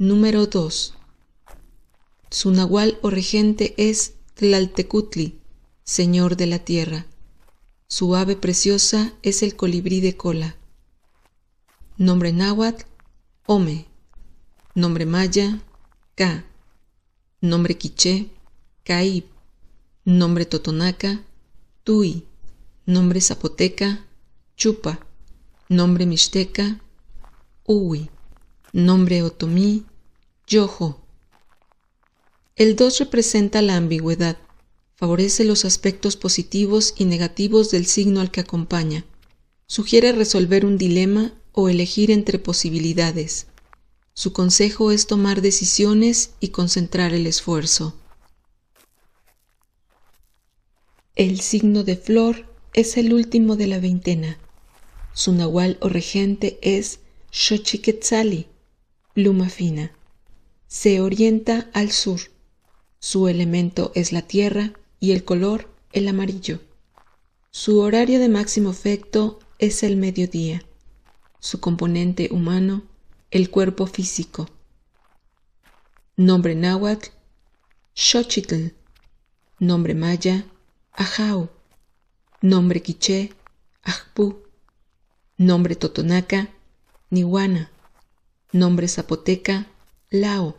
Número 2. Su nahual o regente es Tlaltecutli, señor de la tierra. Su ave preciosa es el colibrí de cola. Nombre náhuatl, Ome. Nombre maya, Ka. Nombre quiché, Caib. Nombre totonaca, Tui. Nombre zapoteca, Chupa. Nombre mixteca, Uwi. Nombre otomí, Yoho. El 2 representa la ambigüedad, favorece los aspectos positivos y negativos del signo al que acompaña, sugiere resolver un dilema o elegir entre posibilidades. Su consejo es tomar decisiones y concentrar el esfuerzo. El signo de flor es el último de la veintena. Su nahual o regente es Xochiquetzali pluma fina. Se orienta al sur. Su elemento es la tierra y el color el amarillo. Su horario de máximo efecto es el mediodía. Su componente humano, el cuerpo físico. Nombre náhuatl, Xochitl. Nombre maya, Ajau. Nombre quiché, Ajpu. Nombre totonaca, Nihuana. Nombre zapoteca, Lao.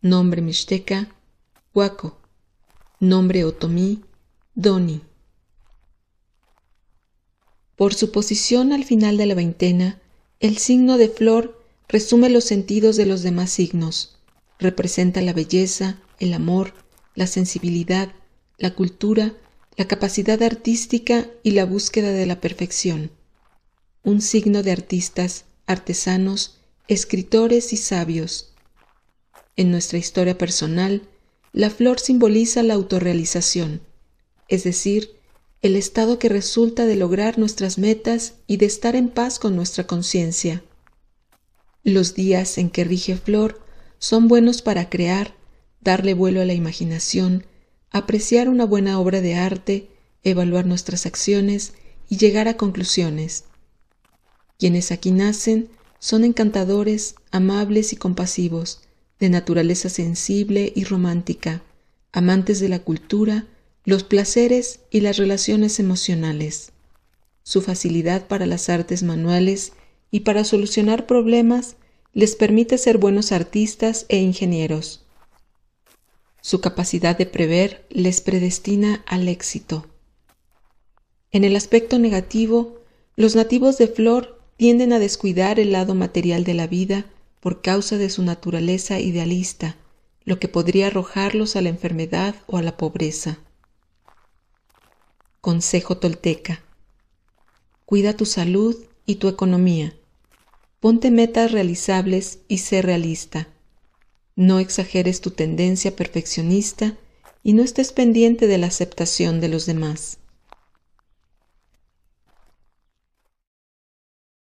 Nombre mixteca, Huaco. Nombre otomí, Doni. Por su posición al final de la veintena, el signo de flor resume los sentidos de los demás signos. Representa la belleza, el amor, la sensibilidad, la cultura, la capacidad artística y la búsqueda de la perfección. Un signo de artistas, artesanos escritores y sabios. En nuestra historia personal, la flor simboliza la autorrealización, es decir, el estado que resulta de lograr nuestras metas y de estar en paz con nuestra conciencia. Los días en que rige flor son buenos para crear, darle vuelo a la imaginación, apreciar una buena obra de arte, evaluar nuestras acciones y llegar a conclusiones. Quienes aquí nacen son encantadores, amables y compasivos, de naturaleza sensible y romántica, amantes de la cultura, los placeres y las relaciones emocionales. Su facilidad para las artes manuales y para solucionar problemas les permite ser buenos artistas e ingenieros. Su capacidad de prever les predestina al éxito. En el aspecto negativo, los nativos de Flor tienden a descuidar el lado material de la vida por causa de su naturaleza idealista, lo que podría arrojarlos a la enfermedad o a la pobreza. Consejo tolteca. Cuida tu salud y tu economía. Ponte metas realizables y sé realista. No exageres tu tendencia perfeccionista y no estés pendiente de la aceptación de los demás.